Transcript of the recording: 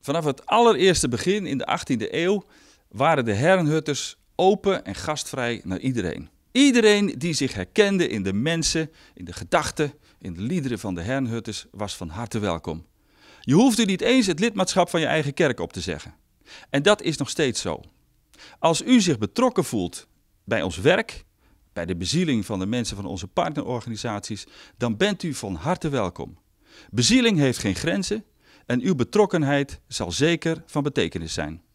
Vanaf het allereerste begin in de 18e eeuw waren de herrenhutters open en gastvrij naar iedereen. Iedereen die zich herkende in de mensen, in de gedachten, in de liederen van de herrenhutters was van harte welkom. Je hoefde niet eens het lidmaatschap van je eigen kerk op te zeggen. En dat is nog steeds zo. Als u zich betrokken voelt bij ons werk, bij de bezieling van de mensen van onze partnerorganisaties, dan bent u van harte welkom. Bezieling heeft geen grenzen en uw betrokkenheid zal zeker van betekenis zijn.